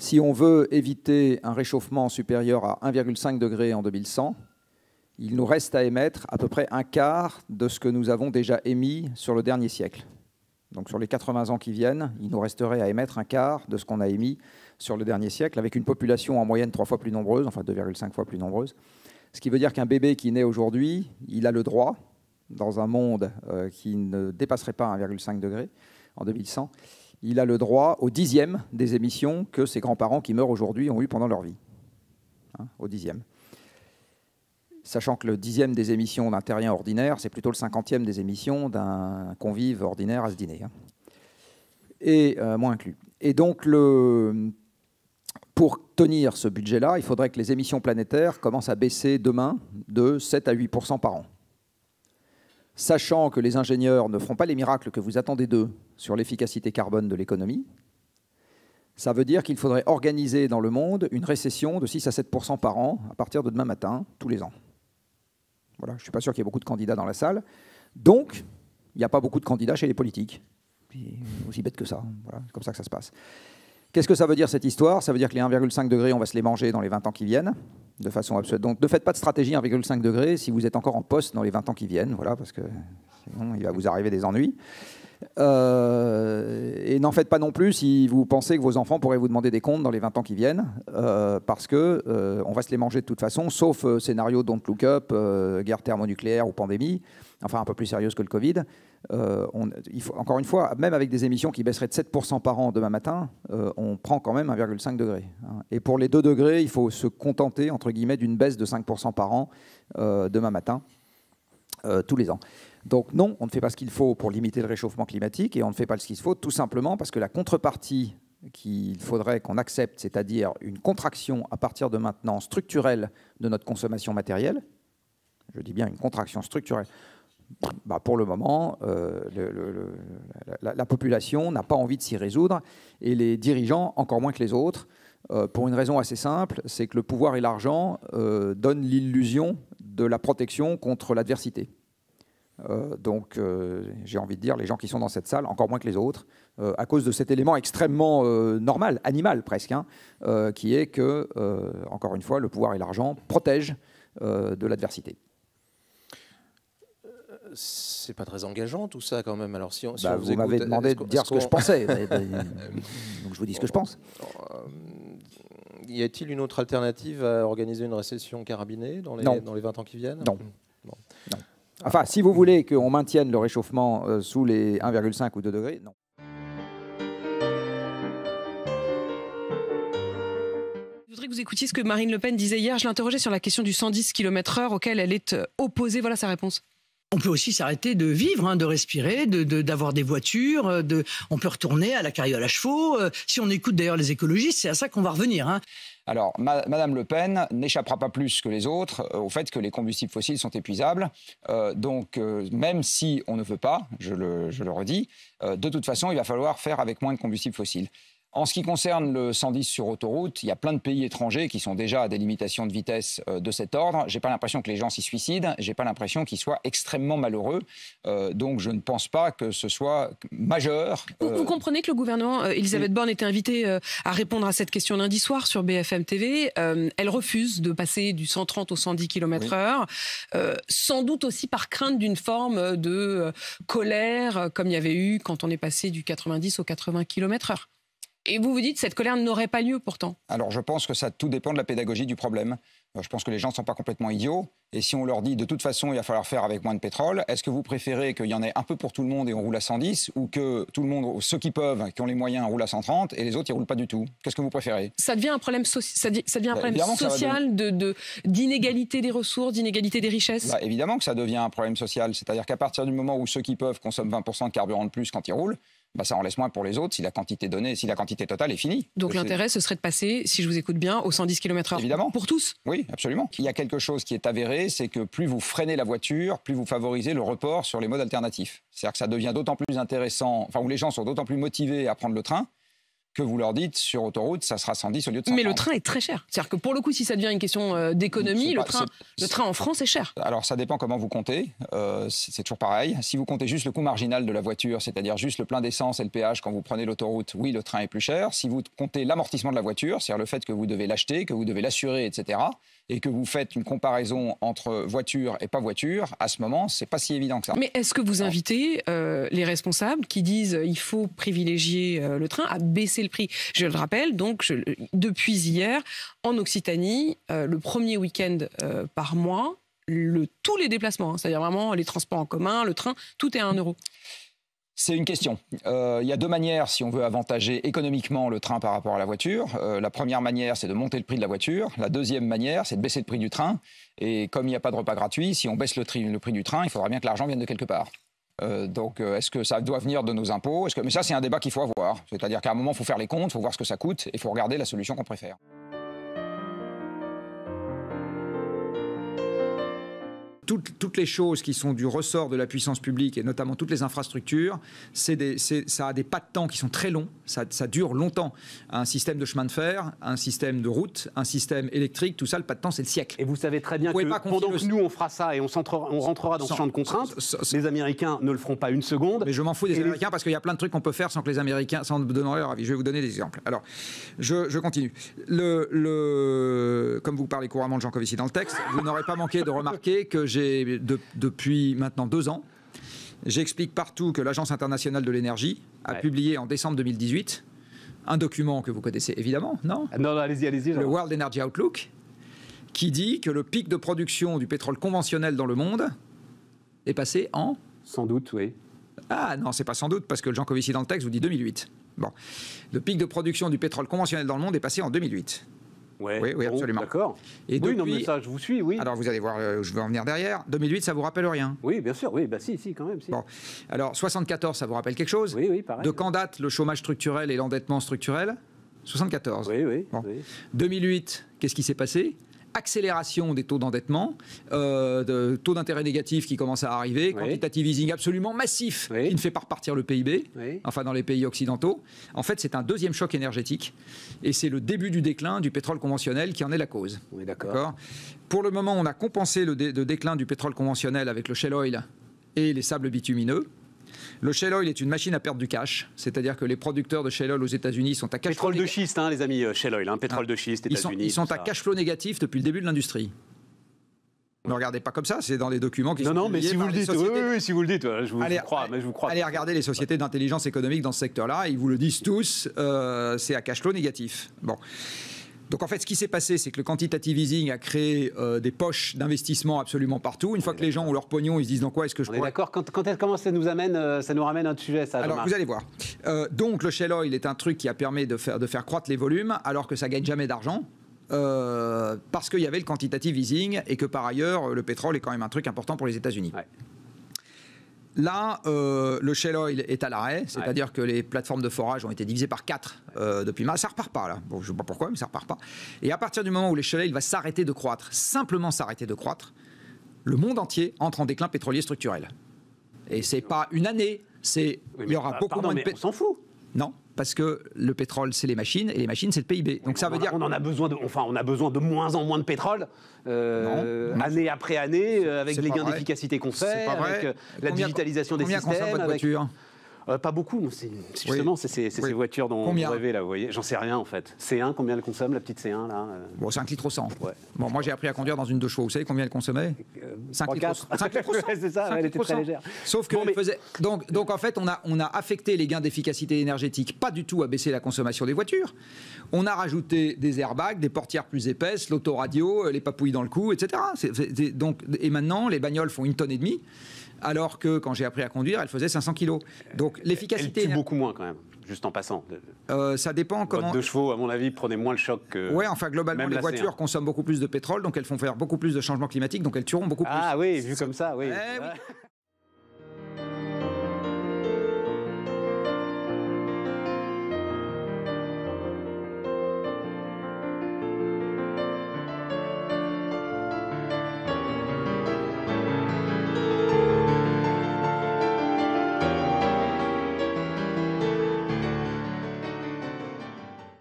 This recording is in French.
Si on veut éviter un réchauffement supérieur à 1,5 degré en 2100, il nous reste à émettre à peu près un quart de ce que nous avons déjà émis sur le dernier siècle. Donc sur les 80 ans qui viennent, il nous resterait à émettre un quart de ce qu'on a émis sur le dernier siècle, avec une population en moyenne trois fois plus nombreuse, enfin 2,5 fois plus nombreuse. Ce qui veut dire qu'un bébé qui naît aujourd'hui, il a le droit, dans un monde euh, qui ne dépasserait pas 1,5 degré en 2100, il a le droit au dixième des émissions que ses grands-parents qui meurent aujourd'hui ont eues pendant leur vie. Hein, au dixième. Sachant que le dixième des émissions d'un terrien ordinaire, c'est plutôt le cinquantième des émissions d'un convive ordinaire à ce dîner. Hein. Et euh, moins moi inclus. Et donc, pour tenir ce budget-là, il faudrait que les émissions planétaires commencent à baisser demain de 7 à 8 par an sachant que les ingénieurs ne feront pas les miracles que vous attendez d'eux sur l'efficacité carbone de l'économie, ça veut dire qu'il faudrait organiser dans le monde une récession de 6 à 7 par an à partir de demain matin, tous les ans. Voilà, je ne suis pas sûr qu'il y ait beaucoup de candidats dans la salle. Donc, il n'y a pas beaucoup de candidats chez les politiques. Aussi bête que ça. c'est comme ça que ça se passe. Qu'est-ce que ça veut dire cette histoire Ça veut dire que les 1,5 degrés, on va se les manger dans les 20 ans qui viennent, de façon absolue. Donc ne faites pas de stratégie 1,5 degrés si vous êtes encore en poste dans les 20 ans qui viennent, voilà, parce que sinon il va vous arriver des ennuis. Euh, et n'en faites pas non plus si vous pensez que vos enfants pourraient vous demander des comptes dans les 20 ans qui viennent, euh, parce que euh, on va se les manger de toute façon, sauf scénario Don't Look Up, guerre thermonucléaire ou pandémie, enfin un peu plus sérieuse que le Covid. Euh, on, encore une fois, même avec des émissions qui baisseraient de 7% par an demain matin, euh, on prend quand même 1,5 degré. Hein. Et pour les 2 degrés, il faut se contenter, entre guillemets, d'une baisse de 5% par an euh, demain matin, tous les ans. Donc non, on ne fait pas ce qu'il faut pour limiter le réchauffement climatique et on ne fait pas ce qu'il faut tout simplement parce que la contrepartie qu'il faudrait qu'on accepte, c'est-à-dire une contraction à partir de maintenant structurelle de notre consommation matérielle, je dis bien une contraction structurelle bah, pour le moment, euh, la, population n'a pas envie de s'y résoudre, et les dirigeants encore moins que les autres, euh, pour une raison assez simple, c'est que le pouvoir et l'argent euh, donnent l'illusion de la protection contre l'adversité. donc, j'ai envie de dire, les gens qui sont dans cette salle, encore moins que les autres, à cause de cet élément extrêmement normal, animal presque, hein, qui est que, encore une fois, le pouvoir et l'argent protègent de l'adversité c'est pas très engageant tout ça quand même. Alors si, bah, vous, m'avez demandé de dire ce que je pensais, donc je vous dis ce que je pense. Euh, y a-t-il une autre alternative à organiser une récession carabinée dans les, Dans les 20 ans qui viennent non. Enfin, si vous voulez qu'on maintienne le réchauffement euh, sous les 1,5 ou 2 degrés, non. Je voudrais que vous écoutiez ce que Marine Le Pen disait hier. Je l'interrogeais sur la question du 110 km/h auquel elle est euh, opposée. Voilà sa réponse. On peut aussi s'arrêter de vivre, hein, de respirer, d'avoir des voitures. Euh, de, on peut retourner à la carriole à chevaux. Euh, si on écoute d'ailleurs les écologistes, c'est à ça qu'on va revenir. Hein. Alors, Madame Le Pen n'échappera pas plus que les autres euh, au fait que les combustibles fossiles sont épuisables. donc, même si on ne veut pas, je le, je le redis, de toute façon, il va falloir faire avec moins de combustibles fossiles. En ce qui concerne le 110 sur autoroute, il y a plein de pays étrangers qui sont déjà à des limitations de vitesse euh, de cet ordre. J'ai pas l'impression que les gens s'y suicident, j'ai pas l'impression qu'ils soient extrêmement malheureux. Euh, donc je ne pense pas que ce soit majeur. Vous, euh, comprenez que le gouvernement, Elisabeth Borne était invitée à répondre à cette question lundi soir sur BFM TV. elle refuse de passer du 130 au 110 km/h, sans doute aussi par crainte d'une forme de colère comme il y avait eu quand on est passé du 90 au 80 km/h. Et vous vous dites, cette colère n'aurait pas lieu pourtant Alors je pense que ça tout dépend de la pédagogie du problème. Euh, je pense que les gens ne sont pas complètement idiots. Et si on leur dit, de toute façon, il va falloir faire avec moins de pétrole, est-ce que vous préférez qu'il y en ait un peu pour tout le monde et on roule à 110 ou que tout le monde, ceux qui peuvent, qui ont les moyens, roulent à 130 et les autres, ils ne roulent pas du tout Qu'est-ce que vous préférez Ça devient un problème, social ça devient un bah, social d'inégalité de, des ressources, d'inégalité des richesses bah, Évidemment que ça devient un problème social. C'est-à-dire qu'à partir du moment où ceux qui peuvent consomment 20% de carburant de plus quand ils roulent, bah, ça en laisse moins pour les autres si la quantité donnée, si la quantité totale est finie. Donc l'intérêt, ce serait de passer, si je vous écoute bien, aux 110 km/h. Évidemment. Pour tous. Oui, absolument. Il y a quelque chose qui est avéré, c'est que plus vous freinez la voiture, plus vous favorisez le report sur les modes alternatifs. C'est-à-dire que ça devient d'autant plus intéressant, enfin où les gens sont d'autant plus motivés à prendre le train que vous leur dites sur autoroute, ça sera 110 au lieu de 100. Mais le train est très cher. C'est-à-dire que pour le coup, si ça devient une question euh, d'économie, le, train, le train en France est cher. Alors ça dépend comment vous comptez. Euh, c'est toujours pareil. Si vous comptez juste le coût marginal de la voiture, c'est-à-dire juste le plein d'essence et le péage quand vous prenez l'autoroute, oui, le train est plus cher. Si vous comptez l'amortissement de la voiture, c'est-à-dire le fait que vous devez l'acheter, que vous devez l'assurer, etc., et que vous faites une comparaison entre voiture et pas voiture, à ce moment, c'est pas si évident que ça. Mais est-ce que vous invitez euh, les responsables qui disent euh, il faut privilégier euh, le train à baisser le prix Je le rappelle, donc depuis hier, en Occitanie, le premier week-end par mois, tous les déplacements, hein, c'est-à-dire vraiment les transports en commun, le train, tout est à 1 euro. C'est une question. Euh, il y a deux manières si on veut avantager économiquement le train par rapport à la voiture. Euh, la première manière, c'est de monter le prix de la voiture. La deuxième manière, c'est de baisser le prix du train. Et comme il n'y a pas de repas gratuit, si on baisse le, prix du train, il faudra bien que l'argent vienne de quelque part. Euh, donc, est-ce que ça doit venir de nos impôts que... Mais ça, c'est un débat qu'il faut avoir. C'est-à-dire qu'à un moment, il faut faire les comptes, il faut voir ce que ça coûte et il faut regarder la solution qu'on préfère. toutes, les choses qui sont du ressort de la puissance publique et notamment toutes les infrastructures, ça a des pas de temps qui sont très longs, ça, dure longtemps. Un système de chemin de fer, un système de route, un système électrique, tout ça, le pas de temps, c'est le siècle. Et vous savez très bien que pendant que nous, on fera ça et on, on rentrera dans ce champ de contraintes, les Américains ne le feront pas une seconde. Mais je m'en fous des Américains parce qu'il y a plein de trucs qu'on peut faire sans que les Américains, sans donner leur avis. Je vais vous donner des exemples. Alors, je, continue. Le, Comme vous parlez couramment de Jean Covici dans le texte, vous n'aurez pas manqué de remarquer que j'ai de, depuis maintenant deux ans. J'explique partout que l'Agence internationale de l'énergie a publié en décembre 2018 un document que vous connaissez évidemment, non ah, Non, allez-y, allez-y. Le World Energy Outlook, qui dit que le pic de production du pétrole conventionnel dans le monde est passé en Sans doute, oui. Ah non, c'est pas sans doute, parce que le Jean Covici dans le texte vous dit 2008. Bon. Le pic de production du pétrole conventionnel dans le monde est passé en 2008. Oui, oui, oh, absolument. D'accord. Et oui, non, mais ça, je vous suis, oui. Alors, vous allez voir, euh, je vais en venir derrière. 2008, ça vous rappelle rien Oui, bien sûr, oui, bah si, si, quand même. Bon. Alors, 74, ça vous rappelle quelque chose Oui, oui, pareil. De quand date le chômage structurel et l'endettement structurel 74. Oui, oui, bon. oui. 2008, qu'est-ce qui s'est passé accélération des taux d'endettement, euh, de taux d'intérêt négatif qui commence à arriver, quantitative easing absolument massif qui ne fait pas repartir le PIB, enfin dans les pays occidentaux. En fait, c'est un deuxième choc énergétique et c'est le début du déclin du pétrole conventionnel qui en est la cause. Pour le moment, on a compensé le, le déclin du pétrole conventionnel avec le shale oil et les sables bitumineux. Le Shell oil est une machine à perdre du cash, c'est-à-dire que les producteurs de Shell oil aux États-Unis sont à cash pétrole de schiste, hein, les amis, euh, shell oil, hein, pétrole de schiste, États-Unis. Ils sont, à cash flow négatif depuis le début de l'industrie. Ne regardez pas comme ça, c'est dans les documents qui sont Non, mais si vous le dites, si vous le dites, je vous, crois, allez, regarder les sociétés d'intelligence économique dans ce secteur-là, ils vous le disent tous, euh, c'est à cash flow négatif. Bon. Donc en fait, ce qui s'est passé, c'est que le quantitative easing a créé euh, des poches d'investissement absolument partout. Une fois que les gens ont leur pognon, ils se disent dans quoi est-ce que je On d'accord. Quand, comment ça nous amène euh, Ça nous ramène à un sujet, ça. Alors vous allez voir. Euh, donc le shale oil est un truc qui a permis de faire, de faire croître les volumes, alors que ça gagne jamais d'argent. parce qu'il y avait le quantitative easing et que par ailleurs le pétrole est quand même un truc important pour les États-Unis. Là, euh, le shale oil est à l'arrêt, c'est-à-dire que les plateformes de forage ont été divisées par 4 euh, depuis mars. Ça repart pas, là. je ne sais pas pourquoi, mais ça repart pas. Et à partir du moment où le shale oil va s'arrêter de croître, simplement s'arrêter de croître, le monde entier entre en déclin pétrolier structurel. Et c'est pas une année, c'est... il y aura beaucoup moins de... on s'en fout non, parce que le pétrole, c'est les machines, et les machines, c'est le PIB. Donc ça veut dire. On en a besoin de, enfin, on a besoin de moins en moins de pétrole, euh, année après année, euh, avec les gains d'efficacité qu'on fait, avec euh, la digitalisation des systèmes. voiture euh, pas beaucoup, c'est justement c'est ces voitures dont on vous rêvez là, vous voyez. J'en sais rien en fait. C1, combien elle consomme la petite C1 là euh Bon, 5 litres au 100. Bon, moi j'ai appris à conduire dans une deux chevaux. Vous savez combien elle consommait 5 euh, au litres. 5 litres c'est ça, elle était très légère. Sauf que faisait... donc, donc en fait, on a, on a affecté les gains d'efficacité énergétique, pas du tout à baisser la consommation des voitures. On a rajouté des airbags, des portières plus épaisses, l'autoradio, les papouilles dans le cou, etc. donc, et maintenant, les bagnoles font une tonne et demie alors que quand j'ai appris à conduire, elle faisait 500 kilos. Donc l'efficacité. Elle tue beaucoup moins quand même juste en passant. Euh, ça dépend comment. De de chevaux, à mon avis, prenez moins le choc que. Ouais, enfin globalement, les voitures consomment beaucoup plus de pétrole, donc elles font faire beaucoup plus de changements climatiques, donc elles tueront beaucoup ah plus. Ah oui, vu comme ça, oui. Eh